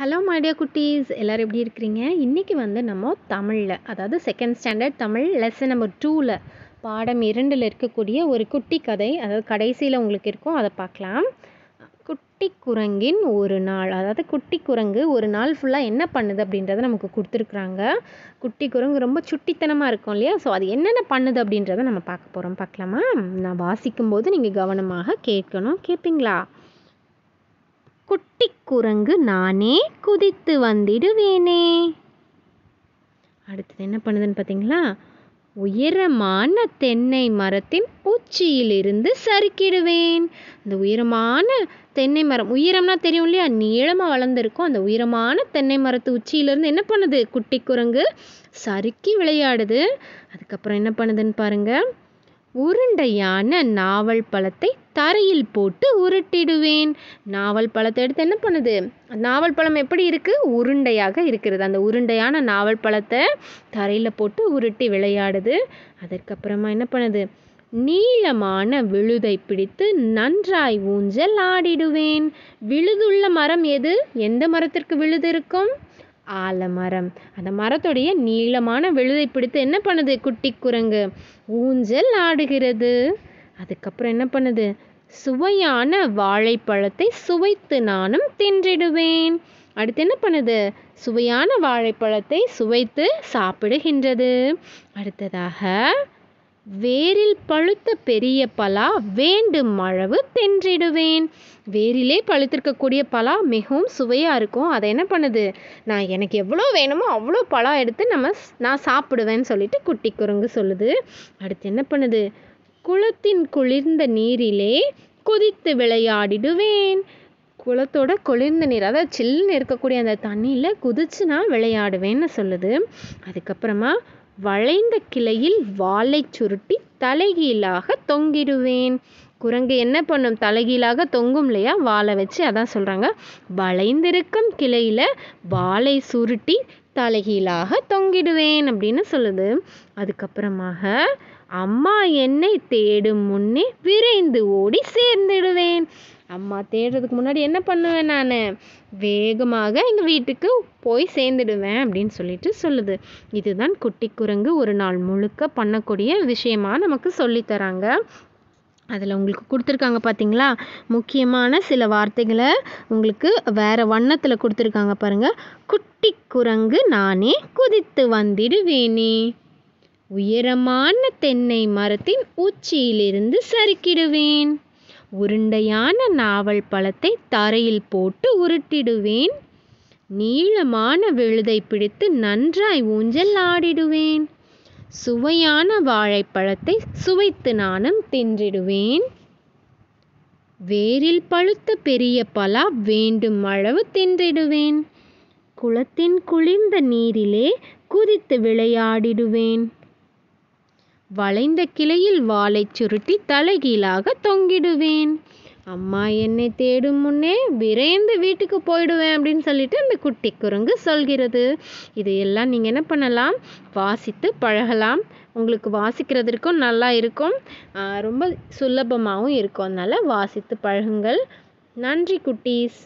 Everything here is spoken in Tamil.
ஹலோ மைடியா குட்டீஸ் எல்லோரும் எப்படி இருக்கிறீங்க இன்றைக்கி வந்து நம்ம தமிழில் அதாவது second standard Tamil lesson number டூவில் பாடம் இரண்டில் இருக்கக்கூடிய ஒரு குட்டி கதை அதாவது கடைசியில் உங்களுக்கு இருக்கும் அதை பார்க்கலாம் குட்டி குரங்கின் ஒரு நாள் அதாவது குட்டி குரங்கு ஒரு நாள் ஃபுல்லாக என்ன பண்ணுது அப்படின்றத நமக்கு கொடுத்துருக்குறாங்க குட்டி குரங்கு ரொம்ப சுட்டித்தனமாக இருக்கும் இல்லையா ஸோ அது என்னென்ன பண்ணுது அப்படின்றத நம்ம பார்க்க போகிறோம் பார்க்கலாமா நான் வாசிக்கும்போது நீங்கள் கவனமாக கேட்கணும் கேட்பீங்களா குட்டி குரங்கு நானே குதித்து வந்திடுவேனே அடுத்தது என்ன பண்ணுதுன்னு பார்த்தீங்களா உயரமான தென்னை மரத்தின் உச்சியிலிருந்து சறுக்கிடுவேன் அந்த உயரமான தென்னை மரம் உயரம்னா தெரியும் இல்லையா நீளமாக வளர்ந்துருக்கும் அந்த உயரமான தென்னை மரத்து உச்சியிலிருந்து என்ன பண்ணுது குட்டி குரங்கு சறுக்கி விளையாடுது அதுக்கப்புறம் என்ன பண்ணுதுன்னு பாருங்கள் உருண்டையான நாவல் பழத்தை தரையில் போட்டு உருட்டிடுவேன் நாவல் பழத்தை எடுத்து என்ன பண்ணுது நாவல் பழம் எப்படி இருக்குது உருண்டையாக இருக்கிறது அந்த உருண்டையான நாவல் பழத்தை தரையில் போட்டு உருட்டி விளையாடுது அதற்கப்புறமா என்ன பண்ணுது நீளமான விழுதை பிடித்து நன்றாய் ஊஞ்சல் ஆடிடுவேன் விழுதுள்ள மரம் எது எந்த மரத்திற்கு விழுது இருக்கும் ஆலமரம் அந்த மரத்துடைய நீளமான விழுதை பிடித்து என்ன பண்ணுது குட்டி குரங்கு ஊஞ்சல் ஆடுகிறது அதுக்கப்புறம் என்ன பண்ணுது சுவையான வாழைப்பழத்தை சுவைத்து நானும் தின்றிடுவேன் அடுத்து என்ன பண்ணுது சுவையான வாழைப்பழத்தை சுவைத்து சாப்பிடுகின்றது அடுத்ததாக வேரில் பழுத்த பெரிய பலா வேண்டும் அளவு தென்றிடுவேன் வேரிலே பழுத்திருக்கக்கூடிய பலா மிகவும் சுவையாக இருக்கும் அதை என்ன பண்ணுது நான் எனக்கு எவ்வளோ வேணுமோ அவ்வளோ பலா எடுத்து நம்ம நான் சாப்பிடுவேன்னு சொல்லிட்டு குட்டி குரங்கு சொல்லுது அடுத்து என்ன பண்ணுது குளத்தின் குளிர்ந்த நீரிலே குதித்து விளையாடிடுவேன் குளத்தோட குளிர்ந்த நீர் அதாவது சில்லுன்னு இருக்கக்கூடிய அந்த தண்ணியில் குதிச்சு நான் விளையாடுவேன்னு சொல்லுது அதுக்கப்புறமா வளைந்த கிளையில் வாளை சுருட்டி தலைகீழாக தொங்கிடுவேன் குரங்கு என்ன பண்ணும் தலைகீழாக தொங்கும் இல்லையா வாழை வச்சு அதான் சொல்கிறாங்க வளைந்திருக்கும் கிளையில் வாழை சுருட்டி தலைகீழாக தொங்கிடுவேன் அப்படின்னு சொல்லுது அதுக்கப்புறமாக அம்மா என்னை தேடும் முன்னே விரைந்து ஓடி சேர்ந்துடுவேன் அம்மா தேடுறதுக்கு முன்னாடி என்ன பண்ணுவேன் நான் வேகமாக எங்கள் வீட்டுக்கு போய் சேர்ந்துடுவேன் அப்படின்னு சொல்லிட்டு சொல்லுது இதுதான் குட்டி குரங்கு ஒரு நாள் முழுக்க பண்ணக்கூடிய விஷயமா நமக்கு சொல்லித்தராங்க அதில் உங்களுக்கு கொடுத்துருக்காங்க பார்த்தீங்களா முக்கியமான சில வார்த்தைகளை உங்களுக்கு வேறு வண்ணத்தில் கொடுத்துருக்காங்க பாருங்கள் குட்டி குரங்கு நானே குதித்து வந்திடுவேனே உயரமான தென்னை மரத்தின் உச்சியிலிருந்து சறுக்கிடுவேன் உருண்டையான நாவல் பழத்தை தரையில் போட்டு உருட்டிடுவேன் நீளமான விழுதை பிடித்து நன்றாய் ஊஞ்சல் ஆடிடுவேன் சுவையான வாழைப்பழத்தை சுவைத்து நானும் தின்றிடுவேன் வேரில் பழுத்த பெரிய பலா வேண்டும் அளவு தின்றிடுவேன் குளத்தின் குளிர்ந்த நீரிலே குதித்து விளையாடிடுவேன் வளைந்த கிளையில் வாளை சுருட்டி தலைகீழாக தொங்கிடுவேன் அம்மா என்னை தேடும் முன்னே விரைந்து வீட்டுக்கு போயிடுவேன் அப்படின்னு சொல்லிட்டு அந்த குட்டி குரங்கு சொல்கிறது இதையெல்லாம் நீங்கள் என்ன பண்ணலாம் வாசித்து பழகலாம் உங்களுக்கு வாசிக்கிறதுக்கும் நல்லா இருக்கும் ரொம்ப சுலபமாகவும் இருக்கும் அதனால் வாசித்து பழகுங்கள் நன்றி குட்டீஸ்